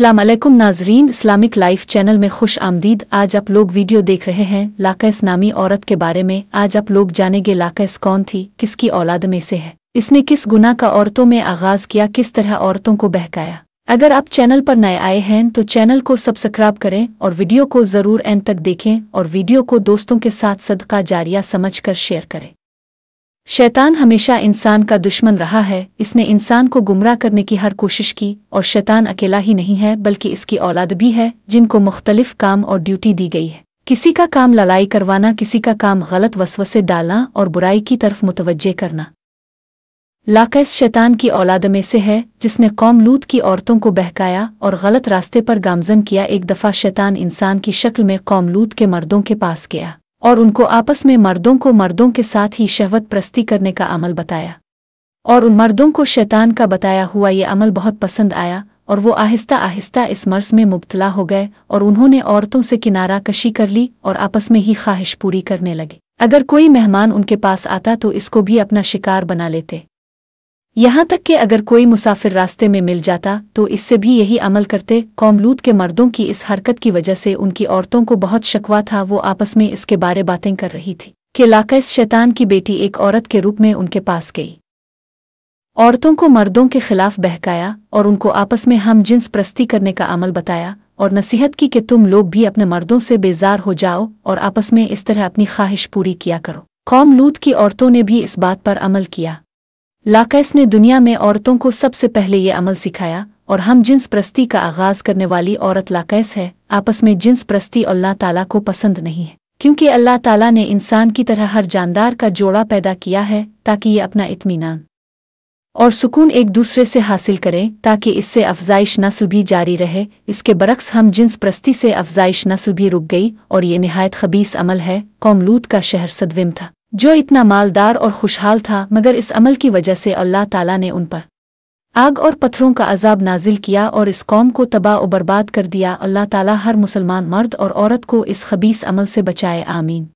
अलैकुम नाजरीन Islamic life channel में खुश आमदीद आज आप लोग वीडियो देख रहे हैं लाकैस नामी औरत के बारे में आज आप लोग जानेंगे लाकैस कौन थी किसकी औलाद में से है इसने किस गुना का औरतों में आगाज किया किस तरह औरतों को बहकाया अगर आप चैनल पर नए आए हैं तो चैनल को सब्सक्राइब करें और वीडियो को ज़रूर एंड तक देखें और वीडियो को दोस्तों के साथ सदका जारिया समझ कर शेयर करें शैतान हमेशा इंसान का दुश्मन रहा है इसने इंसान को गुमराह करने की हर कोशिश की और शैतान अकेला ही नहीं है बल्कि इसकी औलाद भी है जिनको मुख्तलिफ काम और ड्यूटी दी गई है किसी का काम लड़ाई करवाना किसी का काम गलत वसवसे डालना और बुराई की तरफ मुतवजह करना लाकैस शैतान की औलाद में से है जिसने कौम लूत की औरतों को बहकाया और गलत रास्ते पर गामजन किया एक दफ़ा शैतान इंसान की शक्ल में कौम लूत के मर्दों के पास गया और उनको आपस में मर्दों को मर्दों के साथ ही शहवत प्रस्ती करने का अमल बताया और उन मर्दों को शैतान का बताया हुआ ये अमल बहुत पसंद आया और वो आहिस्ता आहिस्ता इस मर्ज में मुबतला हो गए और उन्होंने औरतों से किनारा कशी कर ली और आपस में ही ख्वाहिश पूरी करने लगे अगर कोई मेहमान उनके पास आता तो इसको भी अपना शिकार बना लेते यहाँ तक कि अगर कोई मुसाफिर रास्ते में मिल जाता तो इससे भी यही अमल करते कौमलूत के मर्दों की इस हरकत की वजह से उनकी औरतों को बहुत शकवा था वो आपस में इसके बारे बातें कर रही थी कि लाक़स शैतान की बेटी एक औरत के रूप में उनके पास गई औरतों को मर्दों के खिलाफ बहकाया और उनको आपस में हम जिन्स प्रस्ती करने का अमल बताया और नसीहत की कि तुम लोग भी अपने मर्दों से बेजार हो जाओ और आपस में इस तरह अपनी ख्वाहिश पूरी किया करो कौम लूत की औरतों ने भी इस बात पर अमल किया लाकैस ने दुनिया में औरतों को सबसे पहले ये अमल सिखाया और हम जिन्स प्रस्ती का आगाज करने वाली औरत लाकैस है आपस में जिन्स प्रस्ती अल्लाह ताला को पसंद नहीं है क्योंकि अल्लाह ताला ने इंसान की तरह हर जानदार का जोड़ा पैदा किया है ताकि ये अपना इतमान और सुकून एक दूसरे से हासिल करें ताकि इससे अफजाइश नस्ल भी जारी रहे इसके बरक्स हम जिन्स प्रस्ती से अफजाइश नस्ल भी रुक गई और ये नहायत खबीस अमल है कौमलूत का शहर सदविम था जो इतना मालदार और खुशहाल था मगर इस अमल की वजह से अल्लाह ताला ने उन पर आग और पत्थरों का अजाब नाजिल किया और इस कौम को तबाह और बर्बाद कर दिया अल्लाह ताला हर मुसलमान मर्द और औरत को इस खबीस अमल से बचाए आमीन